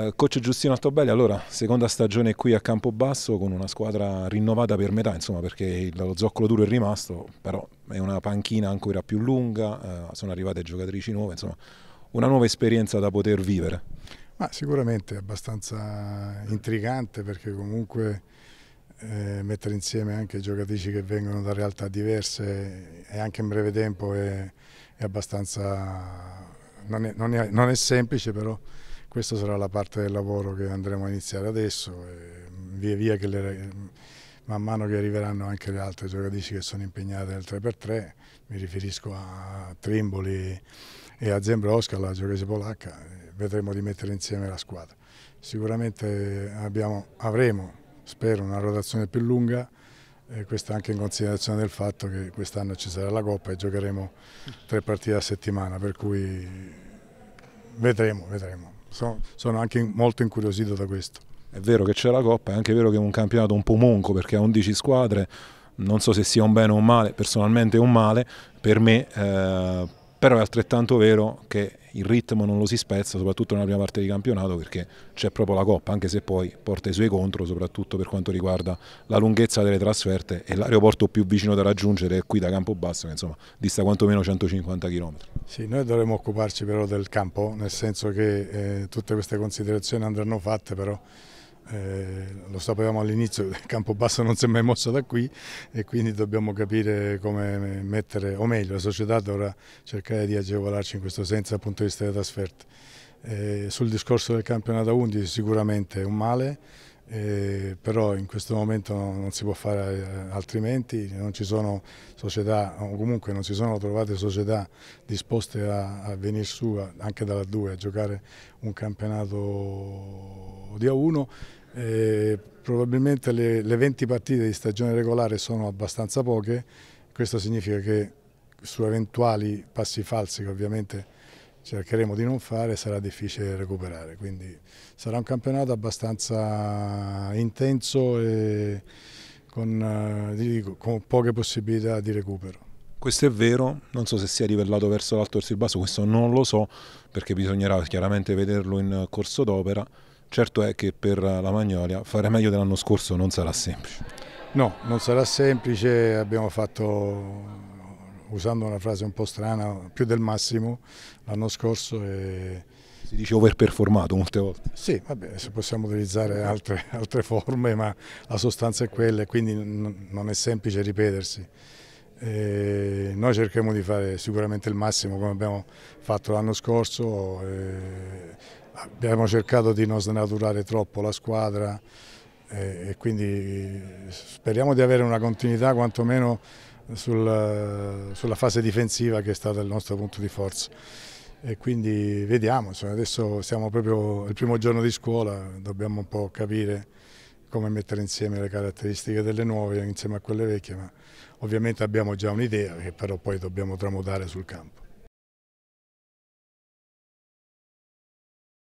Eh, coach Giustino Altobelli, allora, seconda stagione qui a Campobasso con una squadra rinnovata per metà, insomma, perché lo zoccolo duro è rimasto, però è una panchina ancora più lunga, eh, sono arrivate giocatrici nuove, insomma, una nuova esperienza da poter vivere. Ma sicuramente è abbastanza intrigante perché comunque eh, mettere insieme anche giocatrici che vengono da realtà diverse e anche in breve tempo è, è abbastanza... Non è, non, è, non è semplice però questa sarà la parte del lavoro che andremo a iniziare adesso, mm, via via che le, mm, man mano che arriveranno anche le altre giocatrici che sono impegnate nel 3x3, mi riferisco a Trimboli e a Zembrowska, la giocatrice polacca, vedremo di mettere insieme la squadra. Sicuramente abbiamo, avremo, spero, una rotazione più lunga, eh, questo anche in considerazione del fatto che quest'anno ci sarà la Coppa e giocheremo tre partite a settimana, per cui vedremo, vedremo sono, sono anche molto incuriosito da questo. È vero che c'è la Coppa, è anche vero che è un campionato un po' monco perché ha 11 squadre, non so se sia un bene o un male, personalmente è un male per me, eh, però è altrettanto vero che il ritmo non lo si spezza, soprattutto nella prima parte di campionato, perché c'è proprio la Coppa, anche se poi porta i suoi contro, soprattutto per quanto riguarda la lunghezza delle trasferte e l'aeroporto più vicino da raggiungere è qui da Campobasso, che insomma dista quantomeno 150 km. Sì, noi dovremmo occuparci però del campo, nel senso che eh, tutte queste considerazioni andranno fatte però eh, lo sapevamo all'inizio, il Campobasso non si è mai mosso da qui e quindi dobbiamo capire come mettere, o meglio la società dovrà cercare di agevolarci in questo senso dal punto di vista delle trasferte. Eh, sul discorso del campionato 11 sicuramente è un male, eh, però in questo momento non si può fare eh, altrimenti, non ci sono società, o comunque non si sono trovate società disposte a, a venire su anche dalla 2 a giocare un campionato di A1 eh, probabilmente le, le 20 partite di stagione regolare sono abbastanza poche, questo significa che su eventuali passi falsi che ovviamente cercheremo di non fare sarà difficile recuperare, quindi sarà un campionato abbastanza intenso e con, eh, dico, con poche possibilità di recupero. Questo è vero, non so se sia livellato verso l'alto o verso il basso, questo non lo so perché bisognerà chiaramente vederlo in corso d'opera. Certo è che per la Magnolia fare meglio dell'anno scorso non sarà semplice. No, non sarà semplice, abbiamo fatto usando una frase un po' strana, più del massimo l'anno scorso. E... Si dice overperformato molte volte. Sì, vabbè, se possiamo utilizzare altre, altre, forme, ma la sostanza è quella e quindi non è semplice ripetersi. E noi cercheremo di fare sicuramente il massimo come abbiamo fatto l'anno scorso. E Abbiamo cercato di non snaturare troppo la squadra eh, e quindi speriamo di avere una continuità quantomeno sul, sulla fase difensiva che è stata il nostro punto di forza. E quindi vediamo, insomma, adesso siamo proprio il primo giorno di scuola, dobbiamo un po' capire come mettere insieme le caratteristiche delle nuove insieme a quelle vecchie, ma ovviamente abbiamo già un'idea che però poi dobbiamo tramutare sul campo.